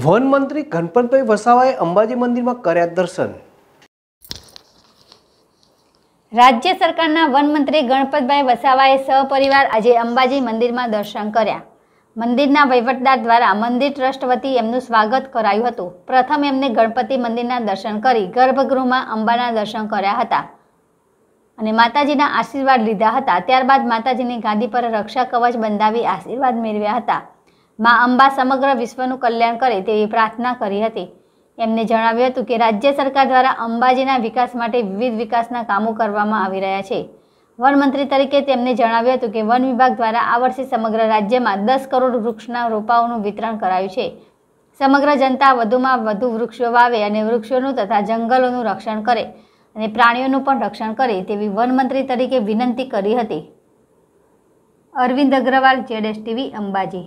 one મંત્રી ગણપતભાઈ વસાવાએ અંબાજી મંદિરમાં કર્યા દર્શન રાજ્ય સરકારના વનમંત્રી ગણપતભાઈ વસાવાએ સહપરિવાર આજે અંબાજી મંદિરમાં દર્શન કર્યા મંદિરના વહીવટદાર દ્વારા મંદિર ટ્રસ્ટ વતી એમનું સ્વાગત કરાયું હતું પ્રથમ એમને ગણપતિ મંદિરના દર્શન કરી ગર્ભગૃહમાં અંબાના દર્શન કર્યા હતા અને માતાજીના આશીર્વાદ લીધા હતા ત્યારબાદ માતાજીની ગાદી પર રક્ષા કવચ બંધાવી આશીર્વાદ મેળવ્યા હતા માં અંબા સમગ્ર વિશ્વનું કલ્યાણ કરે તેવી પ્રાર્થના કરી હતી એમને જણાવ્યું હતું કે રાજ્ય સરકાર દ્વારા અંબાજીના વિકાસ માટે વિવિધ વિકાસના કામો કરવામાં આવી રહ્યા છે વનમંત્રી તરીકે તેમણે જણાવ્યું હતું કે વન વિભાગ દ્વારા આ વર્ષે સમગ્ર રાજ્યમાં દસ કરોડ વૃક્ષના રોપાઓનું વિતરણ કરાયું છે સમગ્ર જનતા વધુમાં વધુ વૃક્ષો વાવે અને વૃક્ષોનું તથા જંગલોનું રક્ષણ કરે અને પ્રાણીઓનું પણ રક્ષણ કરે તેવી વનમંત્રી તરીકે વિનંતી કરી હતી અરવિંદ અગ્રવાલ જેડેશ ટીવી અંબાજી